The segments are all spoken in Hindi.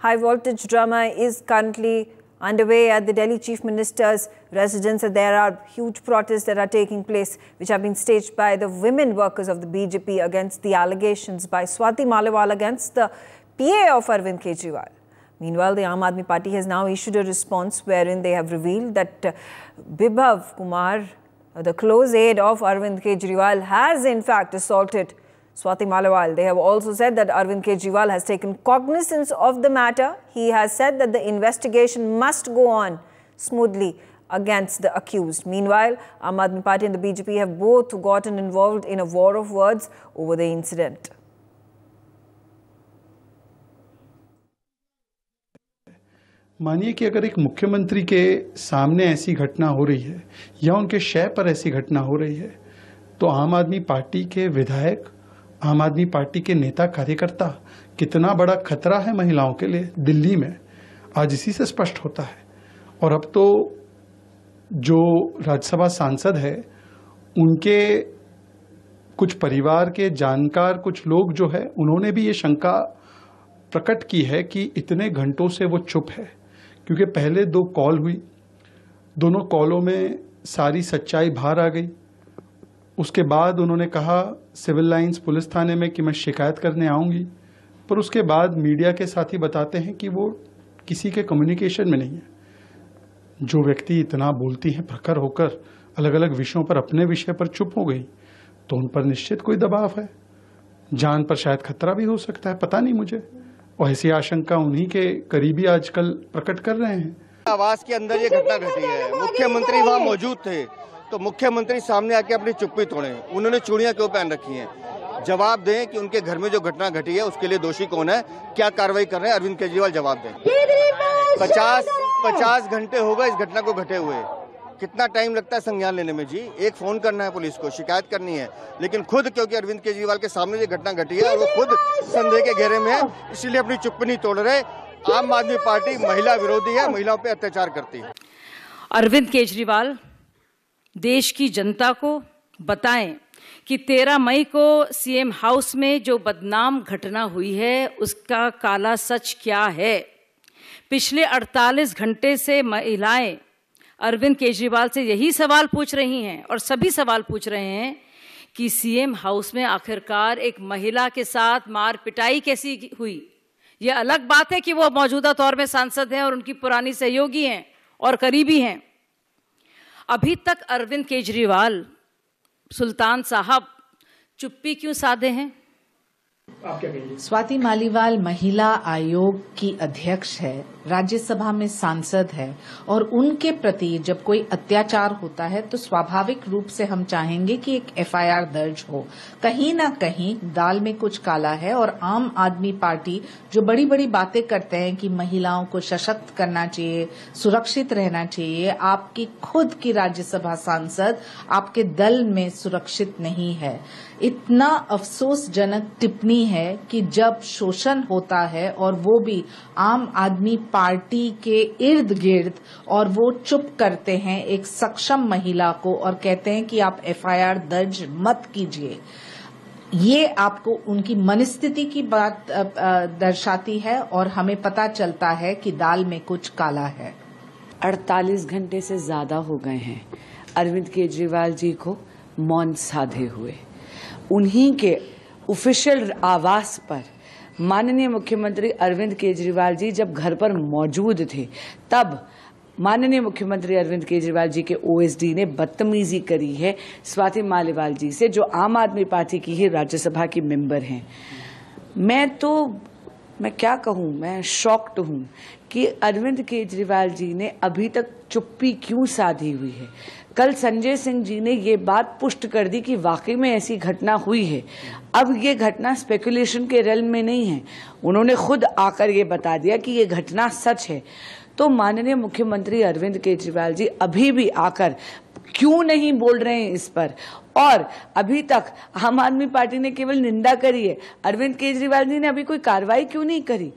High voltage drama is currently underway at the Delhi Chief Minister's residence. There are huge protests that are taking place, which have been staged by the women workers of the BJP against the allegations by Swati Malawal against the PA of Arvind Kejriwal. Meanwhile, the Aam Aadmi Party has now issued a response wherein they have revealed that Bibhav uh, Kumar, uh, the close aide of Arvind Kejriwal, has in fact assaulted Swati Malawal. They have also said that Arvind Kejriwal has taken cognizance of the matter. He has said that the investigation must go on smoothly against the accused. Meanwhile, Ahmad Party and the BJP have both gotten involved in a war of words over the incident. मानिए कि अगर एक मुख्यमंत्री के सामने ऐसी घटना हो रही है या उनके शय पर ऐसी घटना हो रही है तो आम आदमी पार्टी के विधायक आम आदमी पार्टी के नेता कार्यकर्ता कितना बड़ा खतरा है महिलाओं के लिए दिल्ली में आज इसी से स्पष्ट होता है और अब तो जो राज्यसभा सांसद है उनके कुछ परिवार के जानकार कुछ लोग जो है उन्होंने भी ये शंका प्रकट की है कि इतने घंटों से वो चुप है क्योंकि पहले दो कॉल हुई दोनों कॉलों में सारी सच्चाई बाहर आ गई उसके बाद उन्होंने कहा सिविल लाइंस पुलिस थाने में कि मैं शिकायत करने आऊँगी पर उसके बाद मीडिया के साथ ही बताते हैं कि वो किसी के कम्युनिकेशन में नहीं है जो व्यक्ति इतना बोलती हैं प्रखर होकर अलग अलग विषयों पर अपने विषय पर चुप हो गई तो उन पर निश्चित कोई दबाव है जान पर शायद खतरा भी हो सकता है पता नहीं मुझे और ऐसी आशंका उन्हीं के करीबी आजकल प्रकट कर रहे हैं आवास के अंदर ये घटना घटी है मुख्यमंत्री वहाँ मौजूद थे तो मुख्यमंत्री सामने आके अपनी चुप्पी तोड़े उन्होंने चूड़ियाँ क्यों पहन रखी हैं जवाब दें कि उनके घर में जो घटना घटी है उसके लिए दोषी कौन है क्या कार्रवाई कर रहे हैं अरविंद केजरीवाल जवाब दें पचास पचास घंटे होगा इस घटना को घटे हुए कितना टाइम लगता है संज्ञान लेने में जी एक फोन करना है पुलिस को शिकायत करनी है लेकिन खुद क्योंकि अरविंद केजरीवाल के सामने ये घटना घटी है और वो खुद संदेह के घेरे में है इसीलिए अपनी चुप्पी नहीं तोड़ रहे आम आदमी पार्टी महिला विरोधी है महिलाओं पर अत्याचार करती है अरविंद केजरीवाल देश की जनता को बताएं कि 13 मई को सीएम हाउस में जो बदनाम घटना हुई है उसका काला सच क्या है पिछले 48 घंटे से महिलाएं अरविंद केजरीवाल से यही सवाल पूछ रही हैं और सभी सवाल पूछ रहे हैं कि सीएम हाउस में आखिरकार एक महिला के साथ मार पिटाई कैसी हुई ये अलग बात है कि वो मौजूदा तौर में सांसद हैं और उनकी पुरानी सहयोगी हैं और करीबी हैं अभी तक अरविंद केजरीवाल सुल्तान साहब चुप्पी क्यों साधे हैं स्वाति मालीवाल महिला आयोग की अध्यक्ष है राज्यसभा में सांसद है और उनके प्रति जब कोई अत्याचार होता है तो स्वाभाविक रूप से हम चाहेंगे कि एक एफआईआर दर्ज हो कहीं ना कहीं दाल में कुछ काला है और आम आदमी पार्टी जो बड़ी बड़ी बातें करते हैं कि महिलाओं को सशक्त करना चाहिए सुरक्षित रहना चाहिए आपकी खुद की राज्यसभा सांसद आपके दल में सुरक्षित नहीं है इतना अफसोसजनक टिप्पणी है कि जब शोषण होता है और वो भी आम आदमी पार्टी के इर्द गिर्द और वो चुप करते हैं एक सक्षम महिला को और कहते हैं कि आप एफआईआर दर्ज मत कीजिए ये आपको उनकी मनस्थिति की बात दर्शाती है और हमें पता चलता है कि दाल में कुछ काला है 48 घंटे से ज्यादा हो गए हैं अरविंद केजरीवाल जी को मौन साधे हुए उन्हीं के ऑफिशियल आवास पर माननीय मुख्यमंत्री अरविंद केजरीवाल जी जब घर पर मौजूद थे तब माननीय मुख्यमंत्री अरविंद केजरीवाल जी के ओएसडी ने बदतमीजी करी है स्वाति मालीवाल जी से जो आम आदमी पार्टी की ही राज्यसभा की मेंबर हैं मैं तो मैं क्या कहूँ मैं शॉक्ड हूँ कि अरविंद केजरीवाल जी ने अभी तक चुप्पी क्यों साधी हुई है कल संजय सिंह जी ने ये बात पुष्ट कर दी कि वाकई में ऐसी घटना हुई है अब ये घटना स्पेकुलेशन के रल में नहीं है उन्होंने खुद आकर ये बता दिया कि ये घटना सच है तो माननीय मुख्यमंत्री अरविंद केजरीवाल जी अभी भी आकर क्यों नहीं बोल रहे हैं इस पर और अभी तक आम आदमी पार्टी ने केवल निंदा करी है अरविंद केजरीवाल जी ने अभी कोई कार्रवाई क्यों नहीं करी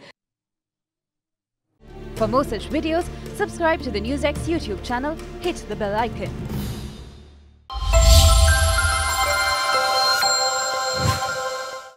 For more such videos, subscribe to the NewsX YouTube channel, hit the bell icon.